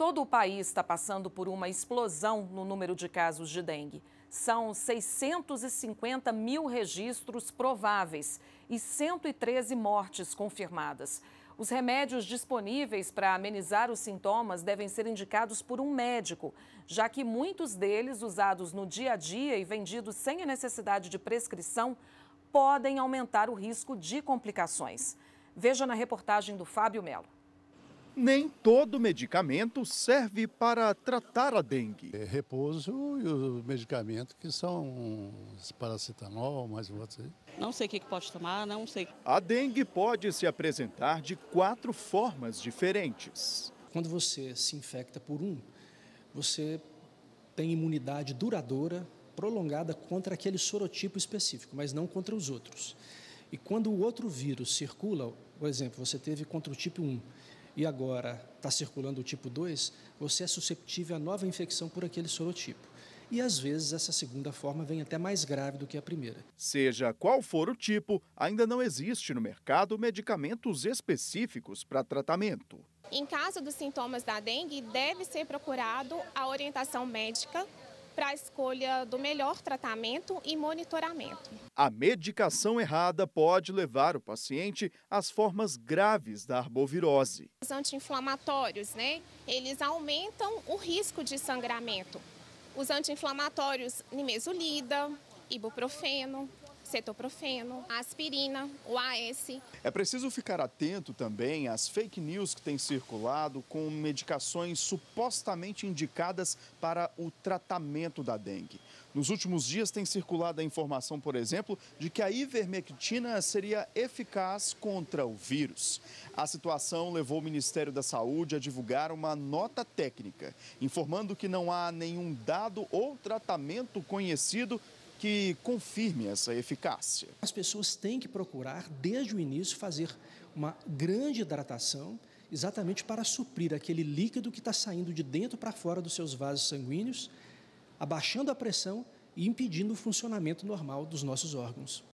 Todo o país está passando por uma explosão no número de casos de dengue. São 650 mil registros prováveis e 113 mortes confirmadas. Os remédios disponíveis para amenizar os sintomas devem ser indicados por um médico, já que muitos deles, usados no dia a dia e vendidos sem a necessidade de prescrição, podem aumentar o risco de complicações. Veja na reportagem do Fábio Melo nem todo medicamento serve para tratar a dengue. É repouso e o medicamento que são paracetamol, mais outros. Não sei o que pode tomar, não sei. A dengue pode se apresentar de quatro formas diferentes. Quando você se infecta por um, você tem imunidade duradoura, prolongada contra aquele sorotipo específico, mas não contra os outros. E quando o outro vírus circula, por exemplo, você teve contra o tipo 1, e agora está circulando o tipo 2, você é susceptível a nova infecção por aquele sorotipo. E às vezes essa segunda forma vem até mais grave do que a primeira. Seja qual for o tipo, ainda não existe no mercado medicamentos específicos para tratamento. Em caso dos sintomas da dengue, deve ser procurado a orientação médica para a escolha do melhor tratamento e monitoramento. A medicação errada pode levar o paciente às formas graves da arbovirose. Os anti-inflamatórios, né? Eles aumentam o risco de sangramento. Os anti-inflamatórios nimesulida, ibuprofeno, cetoprofeno, aspirina, o AS. É preciso ficar atento também às fake news que têm circulado com medicações supostamente indicadas para o tratamento da dengue. Nos últimos dias tem circulado a informação, por exemplo, de que a ivermectina seria eficaz contra o vírus. A situação levou o Ministério da Saúde a divulgar uma nota técnica, informando que não há nenhum dado ou tratamento conhecido que confirme essa eficácia. As pessoas têm que procurar, desde o início, fazer uma grande hidratação, exatamente para suprir aquele líquido que está saindo de dentro para fora dos seus vasos sanguíneos, abaixando a pressão e impedindo o funcionamento normal dos nossos órgãos.